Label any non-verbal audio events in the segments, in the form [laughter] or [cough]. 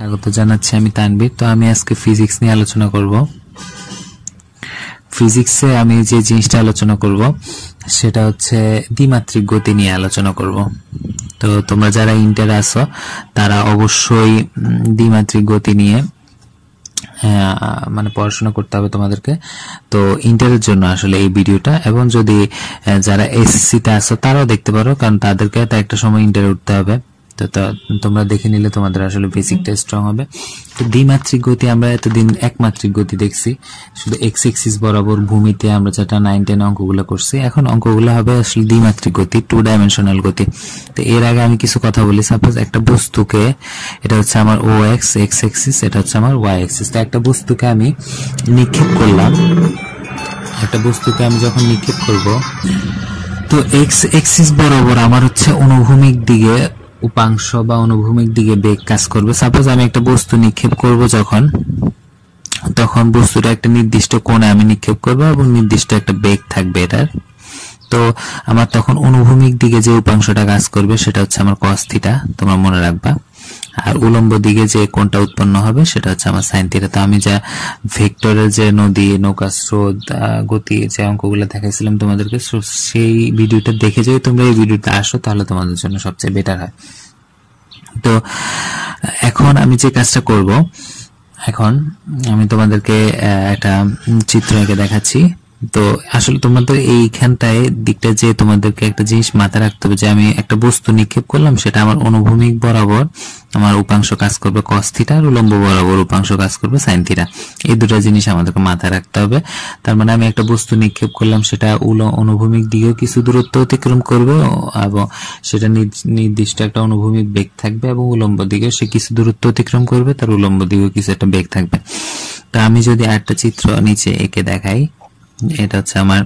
স্বাগত জানাচ্ছি আমি তানবির তো আমি আজকে ফিজিক্স নিয়ে আলোচনা করব ফিজিক্সে আমি যে জিনিসটা আলোচনা করব সেটা হচ্ছে দ্বিমাত্রিক গতি নিয়ে আলোচনা করব তো তোমরা যারা ইন্টার আছো তারা অবশ্যই দ্বিমাত্রিক গতি নিয়ে মানে পড়াশোনা করতে হবে তোমাদেরকে তো ইন্টারের জন্য আসলে এই ভিডিওটা এবং যদি যারা এসসিতে আসো তারাও দেখতে পারো কারণ তাদেরকে তো একটা সময় ইন্টারে উঠতে হবে তো তা তোমরা দেখে নিলে তোমাদের আসলে বেসিকটা স্ট্রং হবে তো দ্বিমাত্রিক গতি আমরা এতদিন একমাত্রিক গতি দেখছি শুধু এক্স এক্সিস বরাবর ভূমিতে আমরা যেটা নাইন টেন অঙ্কগুলো করছি এখন অঙ্কগুলো হবে আসলে দ্বিমাত্রিক গতি টু ডাইমেনশনাল গতি তো এর আগে আমি কিছু কথা বলি সাপোজ একটা বস্তুকে এটা হচ্ছে আমার ও এক্স এক্স এক্সিস এটা হচ্ছে আমার ওয়াই এক্সিস তো একটা বস্তুকে আমি নিক্ষেপ করলাম একটা বস্তুকে আমি যখন নিক্ষেপ করব তো এক্স এক্সিস বরাবর আমার হচ্ছে অনুভূমিক দিকে উপাংশ বা অনুভূমিক দিকে বেগ কাজ করবে সাপোজ আমি একটা বস্তু নিক্ষেপ করব যখন তখন বস্তুটা একটা নির্দিষ্ট কোণে আমি নিক্ষেপ করব এবং নির্দিষ্ট একটা বেগ থাকবে এটার তো আমার তখন অনুভূমিক দিকে যে উপাংশটা কাজ করবে সেটা হচ্ছে আমার কস্থিটা তোমরা মনে রাখবা আর উলম্ব দিকে যে কোনটা উৎপন্ন হবে সেটা হচ্ছে আমার সাইন থিটা তো আমি যা ভেক্টরের যে নদী নৌকা স্রোত গতি যে অঙ্কগুলো দেখাইছিলাম তোমাদেরকে সেই ভিডিওটা দেখে যদি তোমরা এই ভিডিওতে আসো তাহলে তোমাদের জন্য সবচেয়ে বেটার হয় তো এখন আমি যে কাজটা করব এখন আমি তোমাদেরকে একটা চিত্র এঁকে দেখাচ্ছি তো আসলে তোমাদের এইখানটায় দিকটা যে তোমাদেরকে একটা জিনিস মাথায় রাখতে হবে যে আমি একটা বস্তু নিক্ষেপ করলাম সেটা আমার অনুভূমিক বরাবর আমার উপাংশ কাজ করবে কস্থিটা আর উলম্ব বরাবর উপাংশ কাজ করবে সাইনথিটা এই দুটো জিনিস আমাদেরকে মাথায় রাখতে হবে তার মানে আমি একটা বস্তু নিক্ষেপ করলাম সেটা উল অনুভূমিক দিকেও কিছু দূরত্ব অতিক্রম করবে এবং সেটা নির্দিষ্ট একটা অনুভূমিক বেগ থাকবে এবং উলম্ব দিকেও সে কিছু দূরত্ব অতিক্রম করবে তার উলম্ব দিকেও কিছু একটা বেগ থাকবে তো আমি যদি একটা চিত্র নিচে এঁকে দেখাই এটা হচ্ছে আমার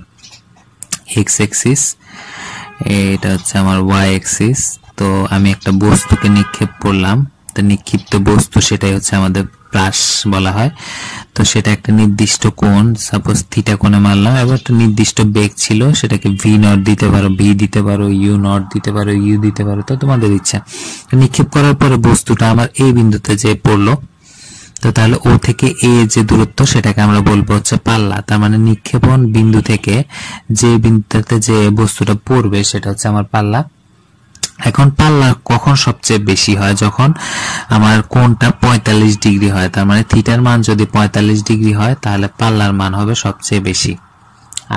এক্স অ্যাক্সিস এটা হচ্ছে আমার ওয়াই অ্যাক্সিস তো আমি একটা বস্তুকে নিক্ষেপ করলাম তো নিক্ষিপ্ত বস্তু সেটাই হচ্ছে আমাদের প্লাস বলা হয় তো সেটা একটা নির্দিষ্ট কোণ সাপোজ থিটা কোণে মারলাম এবার একটা নির্দিষ্ট বেগ ছিল সেটাকে ভি নট দিতে পারো ভি দিতে পারো ইউ নট দিতে পারো ইউ দিতে পারো তো তোমাদের ইচ্ছা নিক্ষেপ করার পরে বস্তুটা আমার এই বিন্দুতে যে পড়লো তো তাহলে ও থেকে এ যে দূরত্ব সেটাকে আমরা বলবো হচ্ছে পাল্লা তার মানে নিক্ষেপণ বিন্দু থেকে যে বিন্দুতে যে বস্তুটা পড়বে সেটা হচ্ছে আমার পাল্লা এখন পাল্লা কখন সবচেয়ে বেশি হয় যখন আমার কোনটা পঁয়তাল্লিশ ডিগ্রি হয় তার মানে থিটার মান যদি পঁয়তাল্লিশ ডিগ্রি হয় তাহলে পাল্লার মান হবে সবচেয়ে বেশি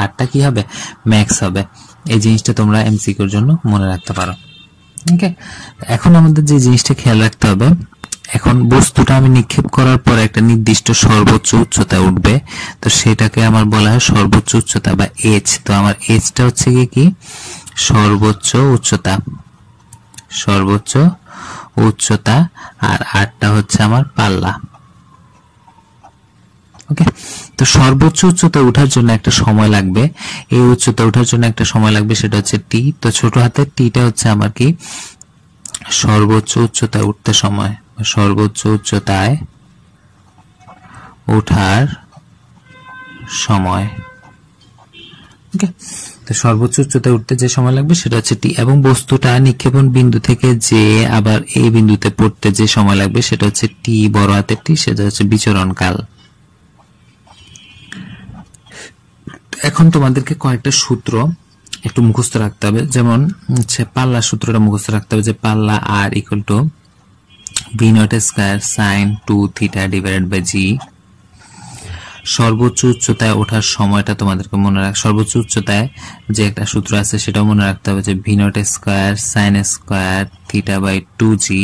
আরটা কি হবে ম্যাক্স হবে এই জিনিসটা তোমরা এমসিকিউর জন্য মনে রাখতে পারো ওকে এখন আমাদের যে জিনিসটা খেয়াল রাখতে হবে এখন বস্তুটা আমি নিক্ষেপ করার পর একটা নির্দিষ্ট সর্বোচ্চ উচ্চতা উঠবে তো সেটাকে আমার বলা হয় সর্বোচ্চ উচ্চতা বা এজ তো আমার এজটা হচ্ছে কি কি সর্বোচ্চ উচ্চতা সর্বোচ্চ উচ্চতা আর আটটা হচ্ছে আমার পাল্লা ওকে তো সর্বোচ্চ উচ্চতা ওঠার জন্য একটা সময় লাগবে এই উচ্চতা ওঠার জন্য একটা সময় লাগবে সেটা হচ্ছে টি তো ছোট হাতের টিটা হচ্ছে আমার কি সর্বোচ্চ উচ্চতা উঠতে সময় সর্বোচ্চ উচ্চতায় ওঠার সময় তো সর্বোচ্চ উচ্চতায় উঠতে যে সময় লাগবে সেটা হচ্ছে টি এবং বস্তুটা নিক্ষেপণ বিন্দু থেকে যে আবার এই বিন্দুতে পড়তে যে সময় লাগবে সেটা হচ্ছে টি বড় হাতের টি সেটা হচ্ছে বিচরণকাল এখন তোমাদেরকে কয়েকটা সূত্র একটু মুখস্থ রাখতে হবে যেমন হচ্ছে পাল্লা সূত্রটা মুখস্থ রাখতে হবে যে পাল্লা আর equal to v naught square sin 2 theta divided by g সর্বোচ্চ উচ্চতায় ওঠার সময়টা তোমাদেরকে মনে রাখ সর্বোচ্চ উচ্চতায় যে একটা সূত্র আছে সেটাও মনে রাখতে হবে যে v naught square sine square theta by two g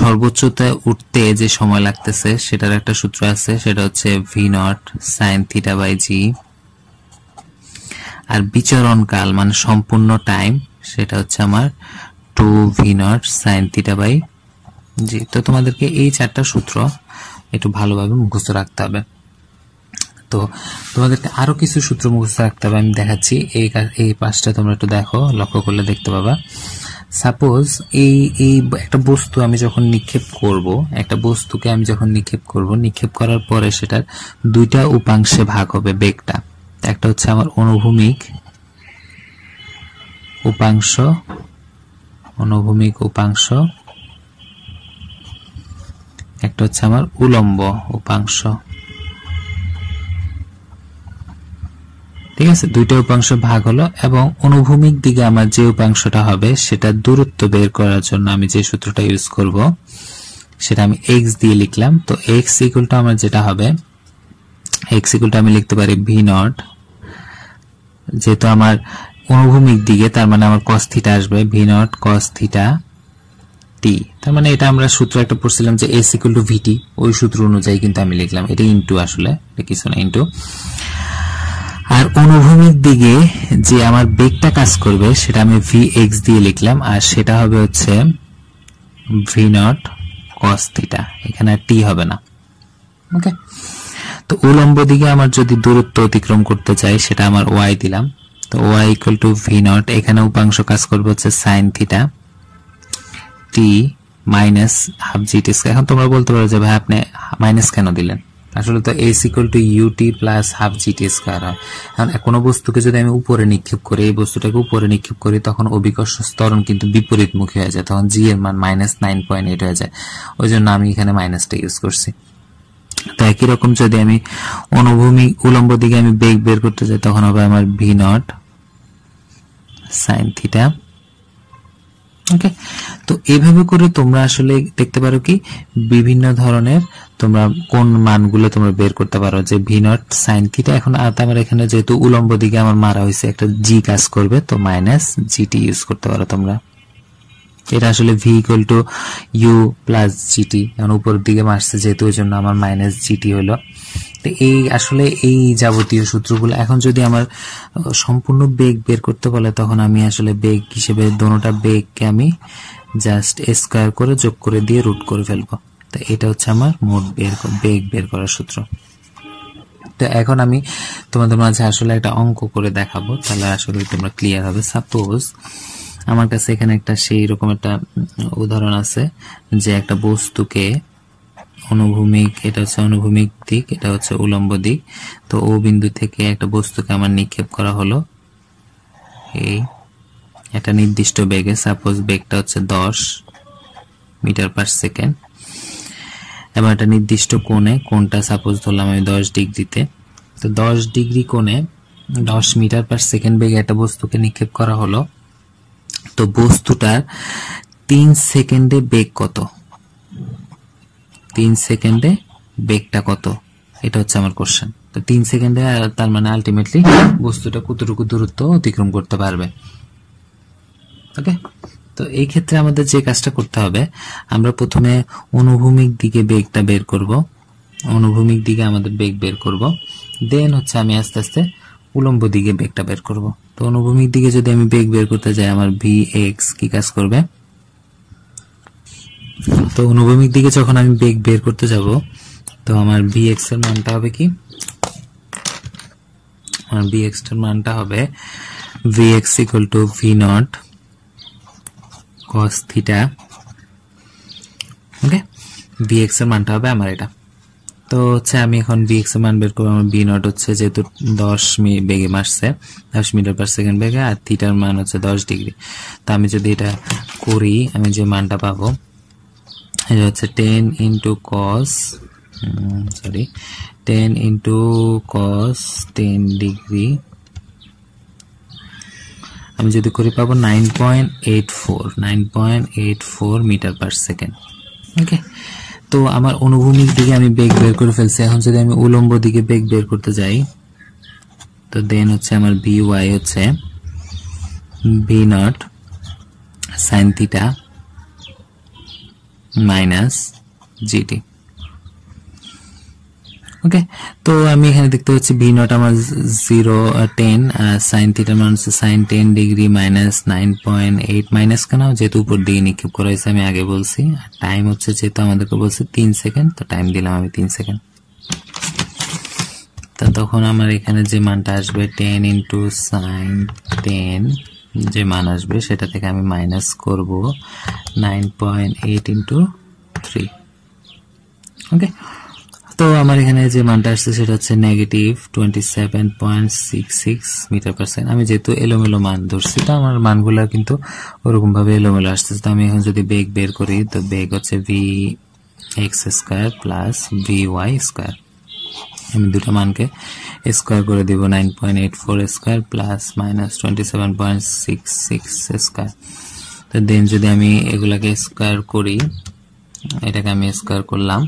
সর্বোচ্চতায় উঠতে যে সময় লাগতেছে সেটার একটা সূত্র আছে সেটা হচ্ছে v naught sine theta by g আর বিচরণকাল মানে সম্পূর্ণ টাইম সেটা হচ্ছে আমার two v naught sine theta by g তো তোমাদেরকে এই চারটা সূত্র একটু ভালোভাবে মুখস্থ রাখতে হবে তো তোমাদেরকে আরও কিছু সূত্র মুখস্থ রাখতে হবে আমি দেখাচ্ছি এই এই পাশটা তোমরা একটু দেখো লক্ষ্য করলে দেখতে পাবা সাপোজ এই এই একটা বস্তু আমি যখন নিক্ষেপ করব একটা বস্তুকে আমি যখন নিক্ষেপ করব নিক্ষেপ করার পরে সেটার দুইটা উপাংশে ভাগ হবে বেগটা একটা হচ্ছে আমার অনুভূমিক উপাংশ অনুভূমিক উপাংশ একটা হচ্ছে আমার উলম্ব উপাংশ ঠিক আছে দুইটা উপাংশ ভাগ হলো এবং অনুভূমিক দিকে আমার যে উপাংশটা হবে সেটা দূরত্ব বের করার জন্য আমি যে সূত্রটা ইউজ করব সেটা আমি এক্স দিয়ে লিখলাম তো এক্স ইকুয়ালটা আমার যেটা হবে এক্স আমি লিখতে পারি ভি নট যেহেতু আমার অনুভূমিক দিকে তার মানে আমার কস থিটা আসবে v naught cos theta t তার মানে এটা আমরা সূত্র একটা পড়ছিলাম যে এস ইকুয়াল টু ভিটি ওই সূত্র অনুযায়ী কিন্তু আমি লিখলাম এটা ইনটু আসলে এটা কিছু না ইনটু আর অনুভূমিক দিকে যে আমার বেগটা কাজ করবে সেটা আমি ভি এক্স দিয়ে লিখলাম আর সেটা হবে হচ্ছে ভি নট কস থিটা এখানে টি হবে না ওকে তো উলম্ব দিকে আমার যদি দূরত্ব অতিক্রম করতে চাই সেটা আমার ওয়াই দিলাম তো y equal to v naught এখানে উপাংশ কাজ করবে হচ্ছে sine theta t minus half g t এখন তোমরা বলতে পারো যে ভাই আপনি মাইনাস কেন দিলেন আসলে তো s equal to u t plus half g t square হয় এখন কোনো বস্তুকে যদি আমি উপরে নিক্ষেপ করি এই বস্তুটাকে উপরে নিক্ষেপ করি তখন অভিকর্ষ স্তরণ কিন্তু বিপরীতমুখী হয়ে যায় তখন জি এর মান মাইনাস নাইন পয়েন্ট এইট হয়ে যায় ওই জন্য আমি এখানে মাইনাসটা ইউজ করছি তো একই রকম যদি আমি অনুভূমিক উলম্ব দিকে আমি বেগ বের করতে যাই তখন হবে আমার v naught sine theta okay তো এইভাবে করে তোমরা আসলে দেখতে পারো কি বিভিন্ন ধরনের তোমরা কোন মানগুলো তোমরা বের করতে পারো যে ভি নট সাইন থিটা এখন আমার এখানে যেহেতু উলম্ব দিকে আমার মারা হয়েছে একটা জি কাজ করবে তো মাইনাস জিটি ইউজ করতে পারো তোমরা এটা আসলে v equal to u plus g t এখন উপরের দিকে মারছে যেহেতু ওই জন্য আমার মাইনাস জিটি হলো তো এই আসলে এই যাবতীয় সূত্রগুলো এখন যদি আমার সম্পূর্ণ বেগ বের করতে বলে তখন আমি আসলে বেগ হিসেবে দোনোটা বেগকে আমি জাস্ট স্কোয়ার করে যোগ করে দিয়ে রুট করে ফেলবো তো এটা হচ্ছে আমার মোট বের বেগ বের করার সূত্র তো এখন আমি তোমাদের মাঝে আসলে একটা অঙ্ক করে দেখাবো তাহলে আসলে তোমরা ক্লিয়ার হবে সাপোজ আমার কাছে এখানে একটা সেই রকম একটা উদাহরণ আছে যে একটা বস্তুকে অনুভূমিক এটা হচ্ছে অনুভূমিক দিক এটা হচ্ছে উলম্ব দিক তো ও বিন্দু থেকে একটা বস্তুকে আমার নিক্ষেপ করা হলো এই একটা নির্দিষ্ট বেগে সাপোজ বেগটা হচ্ছে দশ মিটার পার সেকেন্ড এবার একটা নির্দিষ্ট কোণে কোনটা সাপোজ ধরলাম আমি দশ ডিগ্রিতে তো দশ ডিগ্রি কোণে দশ মিটার পার সেকেন্ড বেগে একটা বস্তুকে নিক্ষেপ করা হলো তো বস্তুটার তিন সেকেন্ডে বেগ কত তিন সেকেন্ডে বেগটা কত এটা হচ্ছে আমার কোশ্চেন তো তিন সেকেন্ডে তার মানে আলটিমেটলি বস্তুটা কতটুকু দূরত্ব অতিক্রম করতে পারবে ওকে তো এই ক্ষেত্রে আমাদের যে কাজটা করতে হবে আমরা প্রথমে অনুভূমিক দিকে বেগটা বের করব অনুভূমিক দিকে আমাদের বেগ বের করব দেন হচ্ছে আমি আস্তে আস্তে উলম্ব দিকে বেগটা বের করবো তো অনুভূমিক দিকে যদি আমি বেগ বের করতে যাই আমার ভি এক্স কি কাজ করবে তো অনুভূমিক দিকে যখন আমি বেগ বের করতে যাব তো আমার ভি এক্স এর মানটা হবে কি আমার ভি এক্স এর মানটা হবে v x equal to v naught cos theta okay v x এর মানটা হবে আমার এটা তো হচ্ছে আমি এখন বি বিএক্স মান বের করবো আমার বি নট হচ্ছে যেহেতু দশ বেগে মারছে দশ মিটার পার সেকেন্ড বেগে আর থিটার মান হচ্ছে দশ ডিগ্রি তো আমি যদি এটা করি আমি যে মানটা পাবো এটা হচ্ছে ten into cos sorry ten into cos ten degree আমি যদি করি পাবো nine point eight four nine point eight four metre per second okay তো আমার অনুভূমিক দিকে আমি বেগ বের করে ফেলছি এখন যদি আমি উলম্ব দিকে বেগ বের করতে যাই তো দেন হচ্ছে আমার ভি ওয়াই হচ্ছে v naught sine theta minus g t okay তো আমি এখানে দেখতে পাচ্ছি ভি নট আমার জিরো টেন সাইন থিটার মান হচ্ছে sine ten degree minus nine point eight minus কেন যেহেতু উপর দিয়ে নিক্ষেপ করা হয়েছে আমি আগে বলছি টাইম হচ্ছে যেহেতু আমাদেরকে বলছে তিন সেকেন্ড তো টাইম দিলাম আমি তিন সেকেন্ড তা তখন আমার এখানে যে মানটা আসবে টেন ইন্টু সাইন টেন যে মান আসবে সেটা থেকে আমি মাইনাস করব nine point eight into three okay তো আমার এখানে যে মানটা আসছে সেটা হচ্ছে negative twenty seven point six six metre percent আমি যেহেতু এলোমেলো মান ধরছি তো আমার মানগুলো কিন্তু ওরকমভাবে এলোমেলো আসতেছে তো আমি এখন যদি বেগ বের করি তো বেগ হচ্ছে v x square plus v y square আমি দুটো মানকে স্কোয়ার করে দিব nine point eight four square plus minus twenty seven point six six square তো দেন যদি আমি এগুলাকে স্কোয়ার করি এটাকে আমি স্কোয়ার করলাম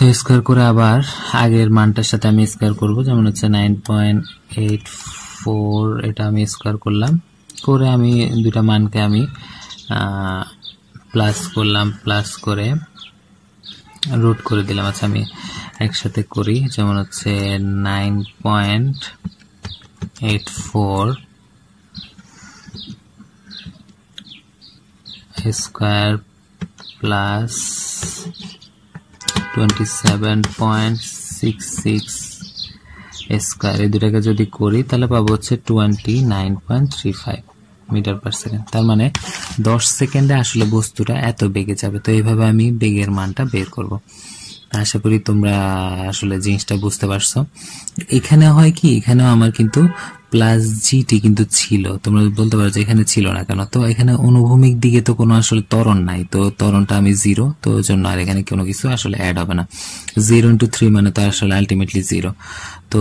তো স্কোয়ার করে আবার আগের মানটার সাথে আমি স্কোয়ার করব যেমন হচ্ছে নাইন পয়েন্ট এইট ফোর এটা আমি স্কোয়ার করলাম করে আমি দুটা মানকে আমি প্লাস করলাম প্লাস করে রুট করে দিলাম আচ্ছা আমি একসাথে করি যেমন হচ্ছে nine point eight four square plus 27.66 square এই দুটাকে যদি করি তাহলে পাবো হচ্ছে 29.35 মিটার পার সেকেন্ড তার মানে 10 সেকেন্ডে আসলে বস্তুটা এত বেগে যাবে তো এইভাবে আমি বেগের মানটা বের করবো আশা করি তোমরা আসলে জিনিসটা বুঝতে পারছো এখানে হয় কি এখানেও আমার কিন্তু প্লাস জিটি কিন্তু ছিল তোমরা বলতে পারো যে এখানে ছিল না কেন তো এখানে অনুভূমিক দিকে তো কোনো আসলে তরণ নাই তো তরণটা আমি জিরো তো ওই জন্য আর এখানে কোনো কিছু আসলে অ্যাড হবে না জিরো ইন্টু থ্রি মানে তো আসলে আলটিমেটলি জিরো তো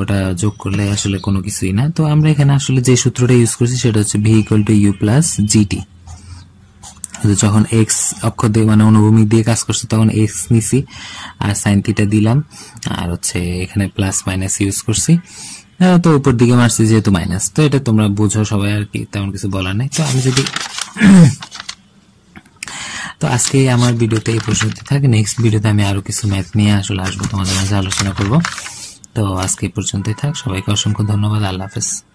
ওটা যোগ করলে আসলে কোনো কিছুই না তো আমরা এখানে আসলে যে সূত্রটা ইউজ করছি সেটা হচ্ছে v equal to u plus g t যখন এক্স অক্ষ দিয়ে মানে অনুভূমিক দিয়ে কাজ করছে তখন এক্স নিছি আর সাইন থিটা দিলাম আর হচ্ছে এখানে প্লাস মাইনাস ইউজ করছি তো উপর দিকে মারছি যেহেতু মাইনাস তো এটা তোমরা বুঝো সবাই আর কি তেমন কিছু বলার নেই তো আমি যদি [clears throat] তো আজকে আমার ভিডিওতে এই পর্যন্ত থাকে নেক্সট ভিডিওতে আমি আরো কিছু ম্যাথ নিয়ে আসলে আসবো তোমাদের মাঝে আলোচনা করব তো আজকে এই পর্যন্তই থাক সবাইকে অসংখ্য ধন্যবাদ আল্লাহ হাফেজ